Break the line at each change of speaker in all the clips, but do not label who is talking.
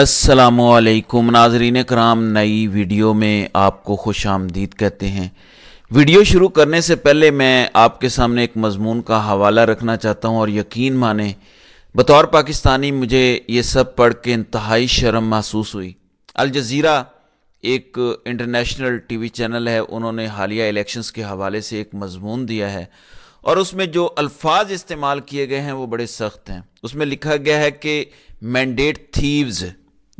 असलकुम नाजरीन कराम नई वीडियो में आपको खुश आमदीद कहते हैं वीडियो शुरू करने से पहले मैं आपके सामने एक मजमून का हवाला रखना चाहता हूँ और यकीन माने बतौर पाकिस्तानी मुझे ये सब पढ़ के इंतहाई शर्म महसूस हुई अलजीरा एक इंटरनेशनल टीवी चैनल है उन्होंने हालिया इलेक्शंस के हवाले से एक मजमून दिया है और उसमें जो अल्फाज इस्तेमाल किए गए हैं वो बड़े सख्त हैं उसमें लिखा गया है कि मैंडेट थीव्स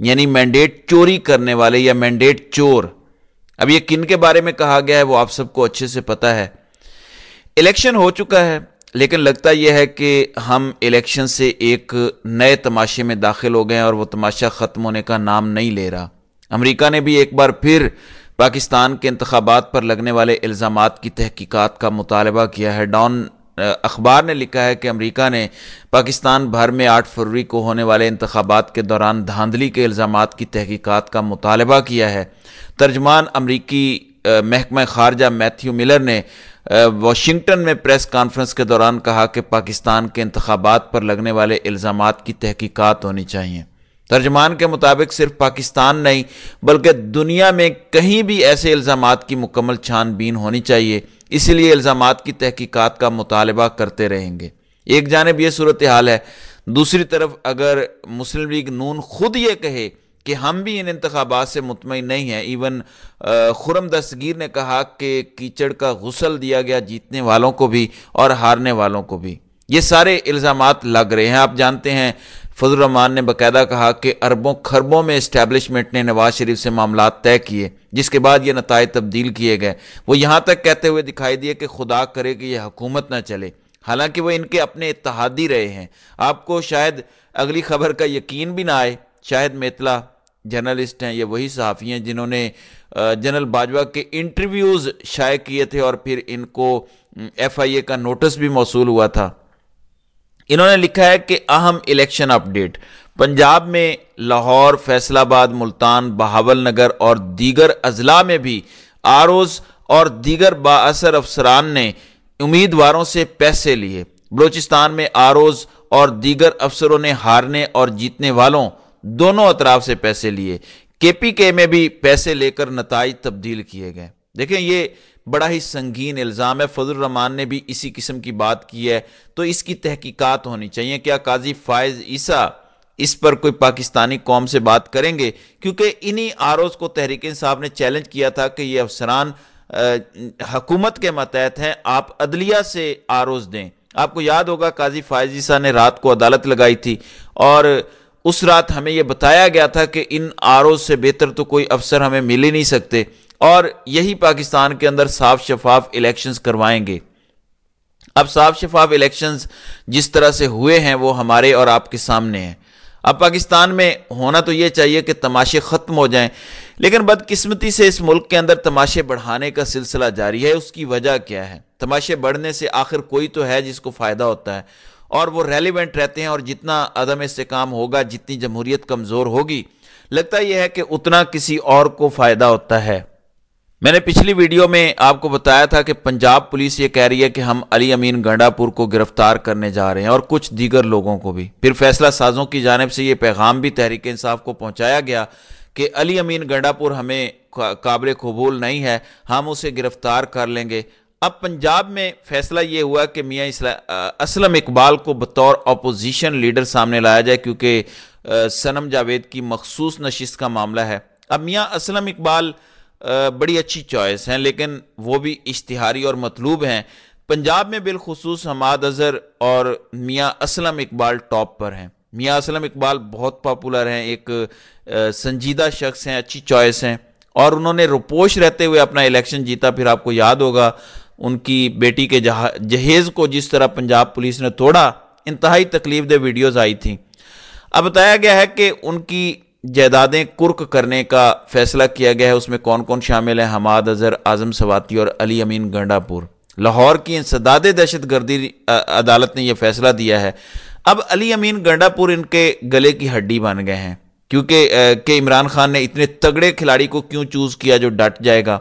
यानी मैंडेट चोरी करने वाले या मैंडेट चोर अब ये किन के बारे में कहा गया है वो आप सबको अच्छे से पता है इलेक्शन हो चुका है लेकिन लगता यह है कि हम इलेक्शन से एक नए तमाशे में दाखिल हो गए और वो तमाशा ख़त्म होने का नाम नहीं ले रहा अमेरिका ने भी एक बार फिर पाकिस्तान के इंतबात पर लगने वाले इल्ज़ाम की तहकीकात का मुतालबा किया है डॉन अखबार ने लिखा है कि अमेरिका ने पाकिस्तान भर में 8 फरवरी को होने वाले इंतबात के दौरान धांधली के इल्ज़ाम की तहकीकात का मुतालबा किया है तर्जमान अमरीकी महकमा खारजा मैथ्यू मिलर ने वाशिंगटन में प्रेस कॉन्फ्रेंस के दौरान कहा कि पाकिस्तान के इंतबात पर लगने वाले इल्ज़ाम की तहकीकात होनी चाहिए तर्जमान के मुताबिक सिर्फ पाकिस्तान नहीं बल्कि दुनिया में कहीं भी ऐसे इल्ज़ाम की मुकम्मल छानबीन होनी चाहिए इसलिए इल्ज़ाम की तहकीकात का मुतालबा करते रहेंगे एक जानब यह सूरत हाल है दूसरी तरफ अगर मुस्लिम लीग नून खुद ये कहे कि हम भी इन इंतबात से मुतमिन नहीं हैं इवन खुरम दस्तगीर ने कहा कि कीचड़ का गसल दिया गया जीतने वालों को भी और हारने वालों को भी ये सारे इल्ज़ाम लग रहे हैं आप जानते हैं फजल रहमान ने बाकायदा कहा कि अरबों खरबों में इस्टेबलिशमेंट ने नवाज शरीफ से मामला तय किए जिसके बाद ये नतज तब्दील किए गए वो यहाँ तक कहते हुए दिखाई दिए कि खुदा करे कि यह हुकूमत ना चले हालांकि वह इनके अपने इतहादी रहे हैं आपको शायद अगली खबर का यकीन भी ना आए शायद मेतला जर्नलिस्ट हैं ये वही सहाफ़ी हैं जिन्होंने जनरल बाजवा के इंटरव्यूज़ शाये किए थे और फिर इनको एफ आई ए का नोटिस भी मौसू हुआ था इन्होंने लिखा है कि अहम इलेक्शन अपडेट पंजाब में लाहौर फैसलाबाद मुल्तान बहावल नगर और दीगर अजला में भी आर और दीगर बासर अफसरान ने उम्मीदवारों से पैसे लिए बलूचिस्तान में आर और दीगर अफसरों ने हारने और जीतने वालों दोनों अतराफ से पैसे लिए के पी के में भी पैसे लेकर नतज तब्दील किए गए देखें ये बड़ा ही संगीन इल्ज़ाम है फजल रमान ने भी इसी किस्म की बात की है तो इसकी तहकीकात होनी चाहिए क्या काजी फायज़ ईसा इस पर कोई पाकिस्तानी कौम से बात करेंगे क्योंकि इन्हीं आरोज को तहरीक इंसाफ ने चैलेंज किया था कि ये अफसरान हकूमत के मतहत हैं आप अदलिया से आरोज दें आपको याद होगा काजी फायज ईसा ने रात को अदालत लगाई थी और उस रात हमें यह बताया गया था कि इन आरोज से बेहतर तो कोई अफसर हमें मिल ही नहीं सकते और यही पाकिस्तान के अंदर साफ शफाफ इलेक्शंस करवाएंगे अब साफ शफाफ इलेक्शंस जिस तरह से हुए हैं वो हमारे और आपके सामने हैं अब पाकिस्तान में होना तो ये चाहिए कि तमाशे ख़त्म हो जाएं लेकिन बदकिस्मती से इस मुल्क के अंदर तमाशे बढ़ाने का सिलसिला जारी है उसकी वजह क्या है तमाशे बढ़ने से आखिर कोई तो है जिसको फ़ायदा होता है और वो रेलिवेंट रहते हैं और जितना अदम काम होगा जितनी जमहूरियत कमज़ोर होगी लगता यह है कि उतना किसी और को फ़ायदा होता है मैंने पिछली वीडियो में आपको बताया था कि पंजाब पुलिस ये कह रही है कि हम अली अमीन गंडापुर को गिरफ्तार करने जा रहे हैं और कुछ दीगर लोगों को भी फिर फैसला साजों की जानब से ये पैगाम भी तहरीक इंसाफ को पहुंचाया गया कि अली अमीन गंडापुर हमें काबिल कबूल नहीं है हम उसे गिरफ्तार कर लेंगे अब पंजाब में फैसला ये हुआ कि मियाँ असलम इकबाल को बतौर अपोजिशन लीडर सामने लाया जाए क्योंकि सनम जावेद की मखसूस नशिस्त का मामला है अब मियाँ असलम इकबाल बड़ी अच्छी चॉइस हैं लेकिन वो भी इश्तहारी और मतलूब हैं पंजाब में बिलखसूस हमाद अज़हर और मियाँ असलम इकबाल टॉप पर हैं मियाँ असलम इकबाल बहुत पॉपुलर हैं एक संजीदा शख्स हैं अच्छी चॉइस हैं और उन्होंने रुपोश रहते हुए अपना इलेक्शन जीता फिर आपको याद होगा उनकी बेटी के जहेज़ को जिस तरह पंजाब पुलिस ने तोड़ा इंतहाई तकलीफ दे वीडियोज़ आई थी अब बताया गया है कि उनकी जायदादें कुर्क करने का फैसला किया गया है उसमें कौन कौन शामिल है हमाद अजहर आजम सवाती और अली अमीन गंडापुर लाहौर की इंसदाद दहशत गर्दी अदालत ने यह फैसला दिया है अब अली अमीन गंडापुर इनके गले की हड्डी बन गए हैं क्योंकि के इमरान खान ने इतने तगड़े खिलाड़ी को क्यों चूज़ किया जो डट जाएगा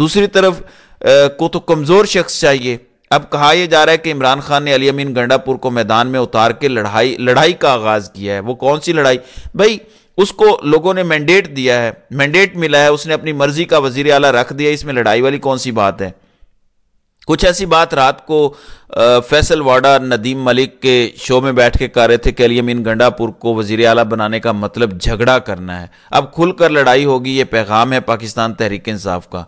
दूसरी तरफ को तो कमज़ोर शख्स चाहिए अब कहा यह जा रहा है कि इमरान खान ने अली अमीन गंडापुर को मैदान में उतार के लड़ाई लड़ाई का आगाज़ किया है वो कौन सी लड़ाई भाई उसको लोगों ने मैंडेट दिया है मैंडेट मिला है उसने अपनी मर्जी का वजीर अला रख दिया इसमें लड़ाई वाली कौन सी बात है कुछ ऐसी बात रात को फैसल वाडा नदीम मलिक के शो में बैठ के कर रहे थे कि अलियमीन गंडापुर को वजीर अला बनाने का मतलब झगड़ा करना है अब खुलकर लड़ाई होगी ये पैगाम है पाकिस्तान तहरीक इंसाफ का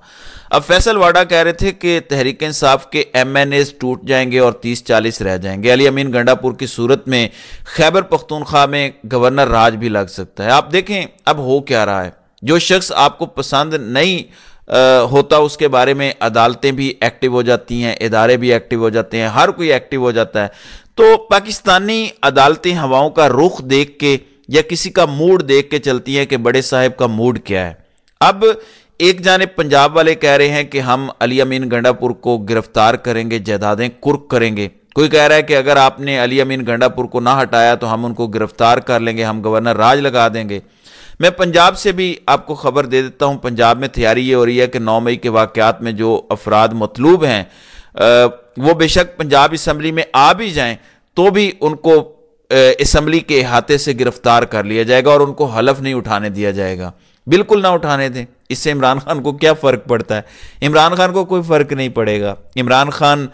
अब फैसल वाडा कह रहे थे कि तहरीक इंसाफ के एम एन एज टूट जाएंगे और तीस चालीस रह जाएंगे अली अमीन गंडापुर की सूरत में खैबर पख्तूनख्वा में गवर्नर राज भी लग सकता है आप देखें अब हो क्या रहा है जो शख्स आपको पसंद नहीं होता उसके बारे में अदालतें भी एक्टिव हो जाती हैं इदारे भी एक्टिव हो जाते हैं हर कोई एक्टिव हो जाता है तो पाकिस्तानी अदालतें हवाओं का रुख देख के या किसी का मूड देख के चलती हैं कि बड़े साहब का मूड क्या है अब एक जाने पंजाब वाले कह रहे हैं कि हम अली अमीन गंडापुर को गिरफ्तार करेंगे जायदादें कुर्क करेंगे कोई कह रहा है कि अगर आपने अली अमीन गंडापुर को ना हटाया तो हम उनको गिरफ्तार कर लेंगे हम गवर्नर राज लगा देंगे मैं पंजाब से भी आपको खबर दे देता हूँ पंजाब में तैयारी ये हो रही है कि नौ मई के वाकत में जो अफराद मतलूब हैं वो बेशक पंजाब इसम्बली में आ भी जाएं तो भी उनको इसम्बली के अहाते से गिरफ्तार कर लिया जाएगा और उनको हलफ नहीं उठाने दिया जाएगा बिल्कुल ना उठाने दें इससे इमरान खान को क्या फ़र्क पड़ता है इमरान खान को कोई फ़र्क नहीं पड़ेगा इमरान खान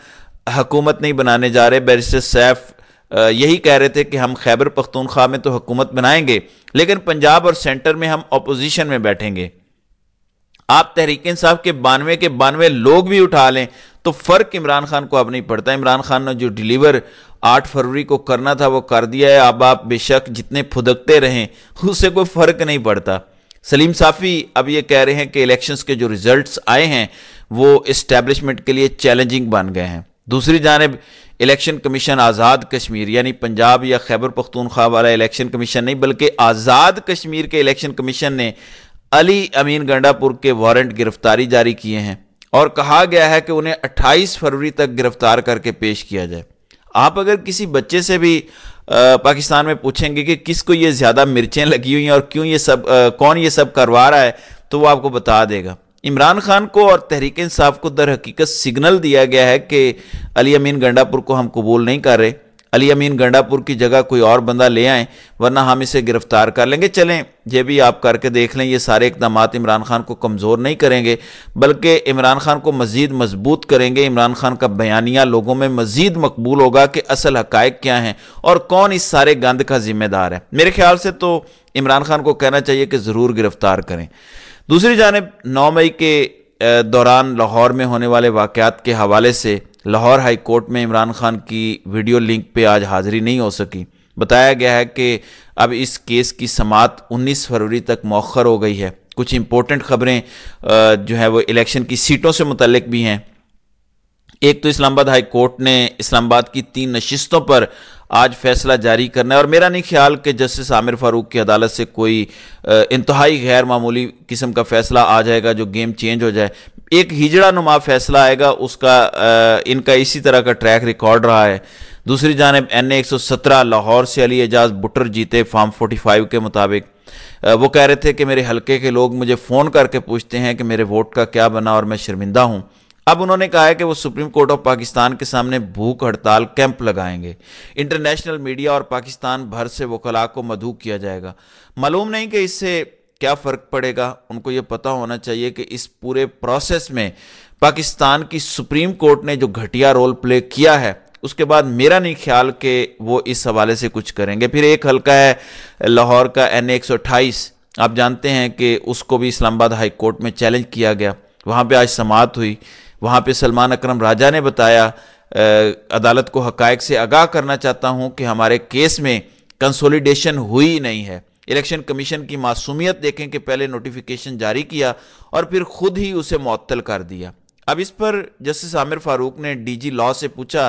हकूमत नहीं बनाने जा रहे बैरिस्टर सैफ यही कह रहे थे कि हम खैबर पख्तूनख्वा में तो हुकूमत बनाएंगे लेकिन पंजाब और सेंटर में हम अपोजिशन में बैठेंगे आप तहरीक इंसाफ के बानवे के बानवे लोग भी उठा लें तो फ़र्क इमरान खान को अब नहीं पड़ता इमरान खान ने जो डिलीवर आठ फरवरी को करना था वो कर दिया है अब आप बेशक जितने फुदकते रहें उससे कोई फ़र्क नहीं पड़ता सलीम साफ़ी अब ये कह रहे हैं कि इलेक्शंस के जो रिजल्ट्स आए हैं वो इस्टेब्लिशमेंट के लिए चैलेंजिंग बन गए हैं दूसरी जानब इलेक्शन कमीशन आज़ाद कश्मीर यानी पंजाब या खैबर पख्तूनख्वा वाला इलेक्शन कमीशन नहीं बल्कि आज़ाद कश्मीर के इलेक्शन कमीशन ने अली अमीन गंडापुर के वारंट गिरफ्तारी जारी किए हैं और कहा गया है कि उन्हें 28 फरवरी तक गिरफ्तार करके पेश किया जाए आप अगर किसी बच्चे से भी आ, पाकिस्तान में पूछेंगे कि किसको ये ज़्यादा मिर्चें लगी हुई हैं और क्यों ये सब आ, कौन ये सब करवा रहा है तो वो आपको बता देगा इमरान खान को और तहरीक इंसाफ को दर हकीकत सिग्नल दिया गया है कि अली अमीन गंडापुर को हम कबूल नहीं कर रहे अली अमीन गंडापुर की जगह कोई और बंदा ले आएँ वरना हम इसे गिरफ्तार कर लेंगे चलें ये भी आप करके देख लें ये सारे इकदाम इमरान खान को कमज़ोर नहीं करेंगे बल्कि इमरान खान को मज़ीद मजबूत करेंगे इमरान खान का बयानिया लोगों में मज़ीद मकबूल होगा कि असल हकायक क्या हैं और कौन इस सारे गंद का ज़िम्मेदार है मेरे ख्याल से तो इमरान खान को कहना चाहिए कि ज़रूर गिरफ़्तार करें दूसरी जानब नौ मई के दौरान लाहौर में होने वाले वाक़ात के हवाले से लाहौर हाई कोर्ट में इमरान खान की वीडियो लिंक पे आज हाजिरी नहीं हो सकी बताया गया है कि अब इस केस की समात 19 फरवरी तक मौखर हो गई है कुछ इंपॉर्टेंट खबरें जो है वो इलेक्शन की सीटों से मुतलक भी हैं एक तो इस्लामाबाद हाई कोर्ट ने इस्लामाबाद की तीन नशस्तों पर आज फैसला जारी करना है और मेरा नहीं ख्याल कि जस्टिस आमिर फारूक की अदालत से कोई इंतहाई गैर मामूली किस्म का फैसला आ जाएगा जो गेम चेंज हो जाए एक हिजड़ा नुमा फैसला आएगा उसका आ, इनका इसी तरह का ट्रैक रिकॉर्ड रहा है दूसरी जानब एन ए एक सौ सत्रह लाहौर से अली एजाज बुटर जीते फार्म फोर्टी फाइव के मुताबिक वो कह रहे थे कि मेरे हलके के लोग मुझे फ़ोन करके पूछते हैं कि मेरे वोट का क्या बना और मैं शर्मिंदा हूँ अब उन्होंने कहा है कि वो सुप्रीम कोर्ट ऑफ पाकिस्तान के सामने भूख हड़ताल कैंप लगाएंगे इंटरनेशनल मीडिया और पाकिस्तान भर से वकला को मधु किया जाएगा मालूम नहीं कि इससे क्या फ़र्क पड़ेगा उनको ये पता होना चाहिए कि इस पूरे प्रोसेस में पाकिस्तान की सुप्रीम कोर्ट ने जो घटिया रोल प्ले किया है उसके बाद मेरा नहीं ख्याल कि वो इस हवाले से कुछ करेंगे फिर एक हल्का है लाहौर का एन एक आप जानते हैं कि उसको भी इस्लामाबाद हाई कोर्ट में चैलेंज किया गया वहाँ पे आज समात हुई वहाँ पे सलमान अकरम राजा ने बताया अदालत को हकायक से आगाह करना चाहता हूँ कि हमारे केस में कंसोलिडेशन हुई नहीं है इलेक्शन कमीशन की मासूमियत देखें कि पहले नोटिफिकेशन जारी किया और फिर खुद ही उसे मअतल कर दिया अब इस पर जस्टिस आमिर फारूक ने डीजी लॉ से पूछा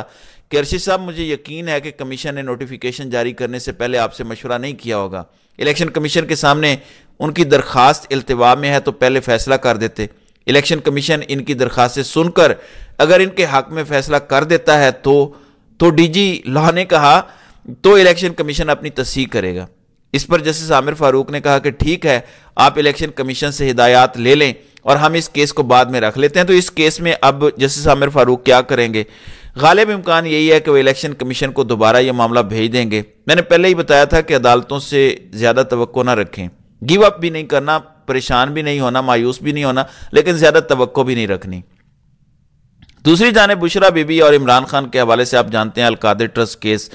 कि अर्शद साहब मुझे यकीन है कि कमीशन ने नोटिफिकेशन जारी करने से पहले आपसे मशवरा नहीं किया होगा इलेक्शन कमीशन के सामने उनकी दरख्वास्त अल्तवा में है तो पहले फैसला कर देते इलेक्शन कमीशन इनकी दरख्वास्तें सुनकर अगर इनके हक में फैसला कर देता है तो तो डीजी लॉ ने कहा तो इलेक्शन कमीशन अपनी तस्दीक करेगा इस पर जस्टिस आमिर फारूक ने कहा कि ठीक है आप इलेक्शन कमीशन से हिदायत ले लें और हम इस केस को बाद में रख लेते हैं तो इस केस में अब जस्टिस आमिर फारूक क्या करेंगे गालिब इम्कान यही है कि वो इलेक्शन कमीशन को दोबारा ये मामला भेज देंगे मैंने पहले ही बताया था कि अदालतों से ज़्यादा तो ना रखें गिव अप भी नहीं करना परेशान भी नहीं होना मायूस भी नहीं होना लेकिन ज़्यादा तो भी नहीं रखनी दूसरी जानब बुशरा बीबी और इमरान खान के हवाले से आप जानते हैं Al-Qadir trust case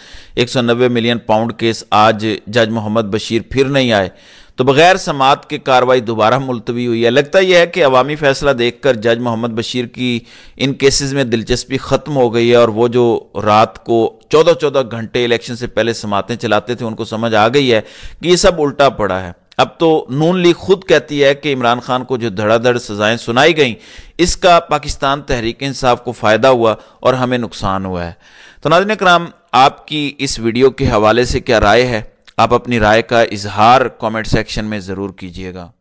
190 million pound case आज जज मोहम्मद बशीर फिर नहीं आए तो बगैर समात के कार्रवाई दोबारा मुलतवी हुई है लगता यह है कि अवामी फैसला देखकर जज मोहम्मद बशीर की इन केसेस में दिलचस्पी ख़त्म हो गई है और वो जो रात को चौदह चौदह घंटे इलेक्शन से पहले समातें चलाते थे उनको समझ आ गई है कि ये सब उल्टा पड़ा है अब तो नून लीग खुद कहती है कि इमरान खान को जो धड़ाधड़ सजाएं सुनाई गई इसका पाकिस्तान तहरीक इंसाफ को फ़ायदा हुआ और हमें नुकसान हुआ है तो नाजन कराम आपकी इस वीडियो के हवाले से क्या राय है आप अपनी राय का इजहार कमेंट सेक्शन में ज़रूर कीजिएगा